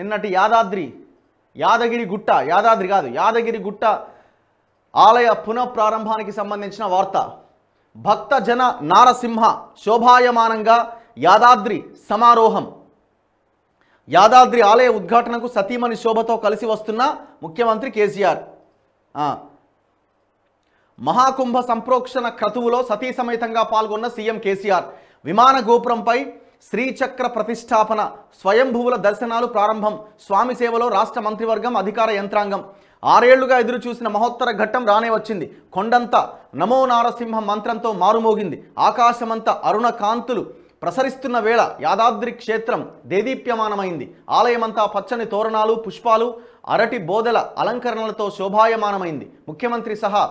నిన్నటి యాదాద్రి యాదగిరి గుట్ట యాదాద్రి కాదు యాదగిరి గుట్ట ఆలయ పునఃప్రారంభానికి సంబంధించిన వార్త భక్త జన నారసింహ శోభాయమానంగా యాదాద్రి సమారోహం యాదాద్రి ఆలయ ఉద్ఘాటనకు సతీమణి శోభతో కలిసి వస్తున్న ముఖ్యమంత్రి కేసీఆర్ మహాకుంభ సంప్రోక్షణ క్రతువులో సతీ సమేతంగా పాల్గొన్న సీఎం కేసీఆర్ విమాన గోపురంపై శ్రీచక్ర ప్రతిష్టాపన స్వయంభువుల దర్శనాలు ప్రారంభం స్వామి సేవలో రాష్ట్ర మంత్రివర్గం అధికార యంత్రాంగం ఆరేళ్లుగా ఎదురు చూసిన మహోత్తర ఘట్టం రానే వచ్చింది కొండంతా నమో నారసింహ మంత్రంతో మారుమోగింది ఆకాశమంతా అరుణ కాంతులు ప్రసరిస్తున్న వేళ యాదాద్రి క్షేత్రం దేదీప్యమానమైంది ఆలయమంతా పచ్చని తోరణాలు పుష్పాలు అరటి బోదల అలంకరణలతో శోభాయమానమైంది ముఖ్యమంత్రి సహా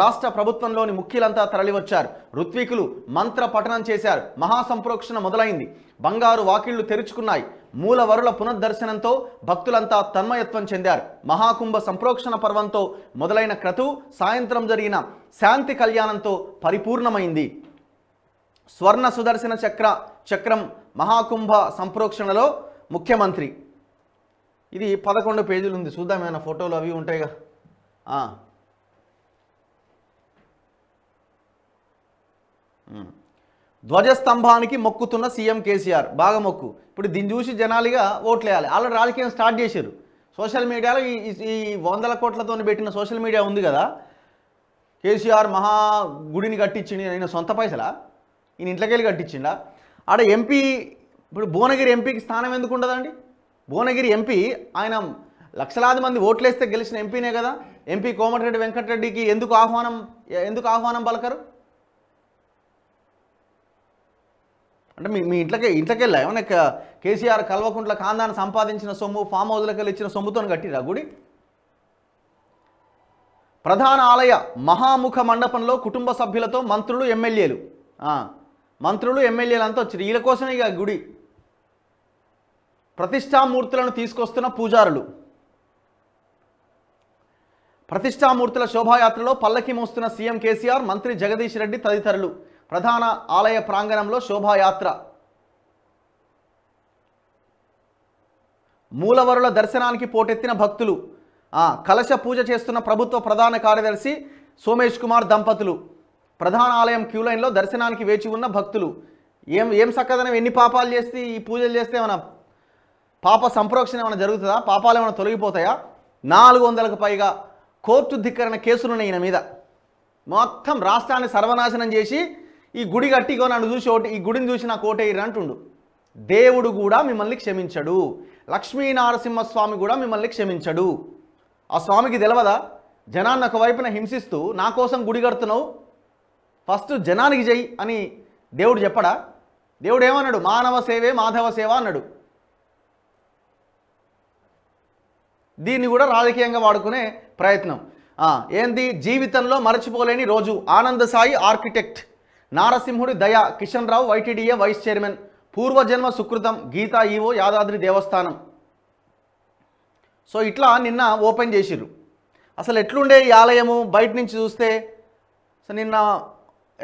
రాష్ట్ర ప్రభుత్వంలోని ముఖ్యులంతా తరలివచ్చారు ఋత్వికులు మంత్ర పఠనం చేశారు మహాసంప్రోక్షణ మొదలైంది బంగారు వాకిళ్లు తెరుచుకున్నాయి మూలవరుల పునర్దర్శనంతో భక్తులంతా తన్మయత్వం చెందారు మహాకుంభ సంప్రోక్షణ పర్వంతో మొదలైన క్రతు సాయంత్రం జరిగిన శాంతి కళ్యాణంతో పరిపూర్ణమైంది స్వర్ణ సుదర్శన చక్ర చక్రం మహాకుంభ సంప్రోక్షణలో ముఖ్యమంత్రి ఇది పదకొండు పేజీలు ఉంది చూద్దాం ఏమైనా ఫోటోలు అవి ఉంటాయిగా ధ్వజస్తంభానికి మొక్కుతున్న సీఎం కేసీఆర్ బాగా మొక్కు ఇప్పుడు దీన్ని చూసి జనాలుగా ఓట్లు వేయాలి ఆల్రెడీ రాజకీయం స్టార్ట్ చేశారు సోషల్ మీడియాలో ఈ ఈ వందల కోట్లతో పెట్టిన సోషల్ మీడియా ఉంది కదా కేసీఆర్ మహా గుడిని కట్టించిండి ఆయన సొంత పైసలా ఈయన ఇంట్లోకెళ్ళి కట్టించిండా ఆడ ఎంపీ ఇప్పుడు భువనగిరి ఎంపీకి స్థానం ఎందుకు ఉండదండి భువనగిరి ఎంపీ ఆయన లక్షలాది మంది ఓట్లేస్తే గెలిచిన ఎంపీనే కదా ఎంపీ కోమటిరెడ్డి వెంకటరెడ్డికి ఎందుకు ఆహ్వానం ఎందుకు ఆహ్వానం పలకరు అంటే మీ మీ ఇంట్లోకే వెళ్ళా ఏమన్నా కేసీఆర్ కల్వకుంట్ల కాందాన్ని సంపాదించిన సొమ్ము ఫామ్ హౌస్లకెళ్ళి ఇచ్చిన సొమ్ముతో కట్టిరా గుడి ప్రధాన ఆలయ మహాముఖ మండపంలో కుటుంబ సభ్యులతో మంత్రులు ఎమ్మెల్యేలు మంత్రులు ఎమ్మెల్యేలు అంతా వచ్చారు వీళ్ళ కోసమే ఇక గుడి ప్రతిష్టామూర్తులను తీసుకొస్తున్న పూజారులు ప్రతిష్టామూర్తుల శోభాయాత్రలో పల్లకి మోస్తున్న సీఎం కేసీఆర్ మంత్రి జగదీష్ రెడ్డి తదితరులు ప్రధాన ఆలయ ప్రాంగణంలో శోభాయాత్ర మూలవరుల దర్శనానికి పోటెత్తిన భక్తులు కలశ పూజ చేస్తున్న ప్రభుత్వ ప్రధాన కార్యదర్శి సోమేష్ కుమార్ దంపతులు ప్రధాన ఆలయం క్యూలైన్లో దర్శనానికి వేచి ఉన్న భక్తులు ఏం ఏం సక్కదనం ఎన్ని పాపాలు చేస్తే ఈ పూజలు చేస్తే ఏమైనా పాప సంప్రోక్షణ ఏమైనా జరుగుతుందా పాపాలు ఏమైనా తొలగిపోతాయా నాలుగు వందలకు పైగా కోర్టు ధిక్కరణ కేసులున్నాయి ఈయన మీద మొత్తం రాష్ట్రాన్ని సర్వనాశనం చేసి ఈ గుడి కట్టిగో నన్ను చూసి ఒకటి ఈ గుడిని చూసి నా ఓటేయరు అంటుండు దేవుడు కూడా మిమ్మల్ని క్షమించడు లక్ష్మీ కూడా మిమ్మల్ని క్షమించడు ఆ స్వామికి తెలియదా జనాన్ని ఒకవైపున హింసిస్తూ నా కోసం గుడి కడుతున్నావు ఫస్ట్ జనానికి చెయ్యి అని దేవుడు చెప్పడా దేవుడు ఏమన్నాడు మానవ సేవే మాధవ సేవ అన్నాడు దీన్ని కూడా రాజకీయంగా వాడుకునే ప్రయత్నం ఏంది జీవితంలో మరచిపోలేని రోజు ఆనంద సాయి ఆర్కిటెక్ట్ నారసింహుడి దయ Kishan Rao YTDA vice chairman పూర్వజన్మ సుకృతం గీతా ఈవో యాదాద్రి దేవస్థానం సో ఇట్లా నిన్న ఓపెన్ చేసిర్రు అసలు ఎట్లుండే ఈ ఆలయము బయట నుంచి చూస్తే సో నిన్న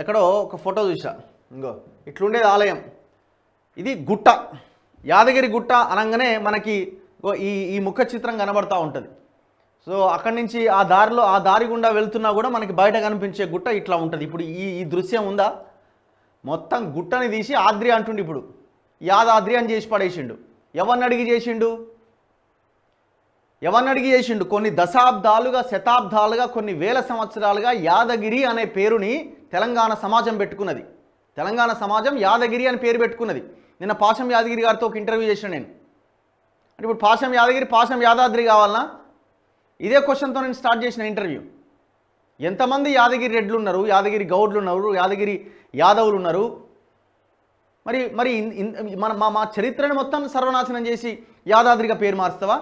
ఎక్కడో ఒక ఫోటో చూసా ఇంకో ఇట్లుండేది ఆలయం ఇది గుట్ట యాదగిరి గుట్ట అనగానే మనకి ఈ ఈ ముఖ చిత్రం కనబడతా ఉంటుంది సో అక్కడి నుంచి ఆ దారిలో ఆ దారి గుండా వెళ్తున్నా కూడా మనకి బయట కనిపించే గుట్ట ఇట్లా ఉంటుంది ఇప్పుడు ఈ ఈ దృశ్యం ఉందా మొత్తం గుట్టని తీసి ఆద్రి అంటుండు ఇప్పుడు యాదాద్రి అని చేసి పడేసిండు ఎవరిని అడిగి చేసిండు ఎవరిని అడిగి చేసిండు కొన్ని దశాబ్దాలుగా శతాబ్దాలుగా కొన్ని వేల సంవత్సరాలుగా యాదగిరి అనే పేరుని తెలంగాణ సమాజం పెట్టుకున్నది తెలంగాణ సమాజం యాదగిరి అని పేరు పెట్టుకున్నది నిన్న పాశం యాదగిరి గారితో ఒక ఇంటర్వ్యూ చేసిన నేను అంటే ఇప్పుడు పాశం యాదగిరి పాశం యాదాద్రి కావాలన్నా ఇదే క్వశ్చన్తో నేను స్టార్ట్ చేసిన ఇంటర్వ్యూ ఎంతమంది యాదగిరి రెడ్లు ఉన్నారు యాదగిరి గౌడ్లు ఉన్నారు యాదగిరి యాదవులు ఉన్నారు మరి మరి మన మా మా చరిత్రను మొత్తం సర్వనాశనం చేసి యాదాద్రిగా పేరు మార్స్తావా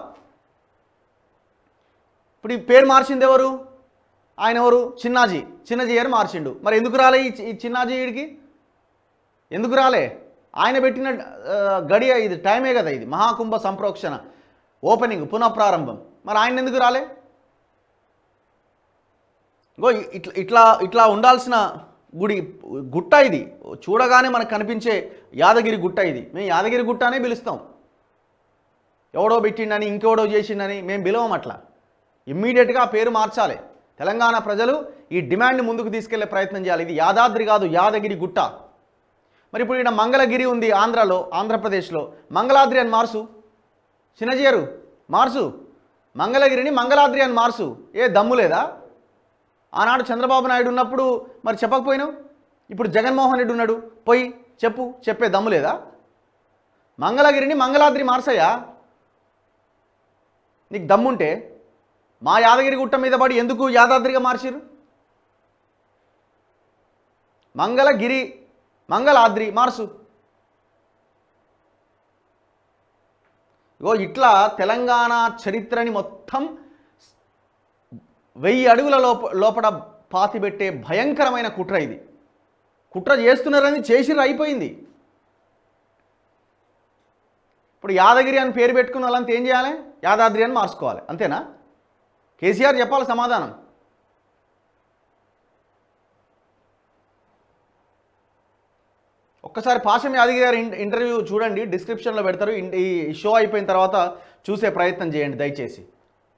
ఇప్పుడు ఈ పేరు మార్చింది ఎవరు ఆయన ఎవరు చిన్నాజీ చిన్నజీ గారు మార్చిండు మరి ఎందుకు రాలే ఈ చిన్నాజీడికి ఎందుకు రాలే ఆయన పెట్టిన గడియ ఇది టైమే కదా ఇది మహాకుంభ సంప్రోక్షణ ఓపెనింగ్ పునఃప్రారంభం మరి ఆయన ఎందుకు రాలే ఇంకో ఇట్లా ఇట్లా ఇట్లా ఉండాల్సిన గుడి గుట్ట ఇది చూడగానే మనకు కనిపించే యాదగిరి గుట్ట ఇది మేము యాదగిరి గుట్ట అనే పిలుస్తాం ఎవడో పెట్టిండని ఇంకెవడో చేసిండని మేము పిలవం అట్లా ఇమ్మీడియట్గా పేరు మార్చాలి తెలంగాణ ప్రజలు ఈ డిమాండ్ ముందుకు తీసుకెళ్లే ప్రయత్నం చేయాలి ఇది యాదాద్రి కాదు యాదగిరి గుట్ట మరి ఇప్పుడు ఇక్కడ మంగళగిరి ఉంది ఆంధ్రాలో ఆంధ్రప్రదేశ్లో మంగళాద్రి అని మార్చు చిన్నజీయరు మార్సు మంగళగిరిని మంగళాద్రి అని మార్సు ఏ దమ్ము లేదా ఆనాడు చంద్రబాబు నాయుడు ఉన్నప్పుడు మరి చెప్పకపోయినావు ఇప్పుడు జగన్మోహన్ రెడ్డి ఉన్నాడు పోయి చెప్పు చెప్పే దమ్ము లేదా మంగళగిరిని మంగళాద్రి మార్సయ్యా నీకు దమ్ముంటే మా యాదగిరి గుట్ట మీద పడి ఎందుకు యాదాద్రిగా మార్చిరు మంగళగిరి మంగళాద్రి మార్సు ఇగో ఇట్లా తెలంగాణ చరిత్రని మొత్తం వెయ్యి అడుగుల లోప లోపల పాతిపెట్టే భయంకరమైన కుట్ర ఇది కుట్ర చేస్తున్నారని చేసిర్రు అయిపోయింది ఇప్పుడు యాదగిరి అని పేరు పెట్టుకున్న వాళ్ళంతా ఏం చేయాలి యాదాద్రి అని మార్చుకోవాలి అంతేనా కేసీఆర్ చెప్పాలి సమాధానం ఒక్కసారి పాశం యాదగి గారి ఇంటర్వ్యూ చూడండి డిస్క్రిప్షన్లో పెడతారు ఈ షో అయిపోయిన తర్వాత చూసే ప్రయత్నం చేయండి దయచేసి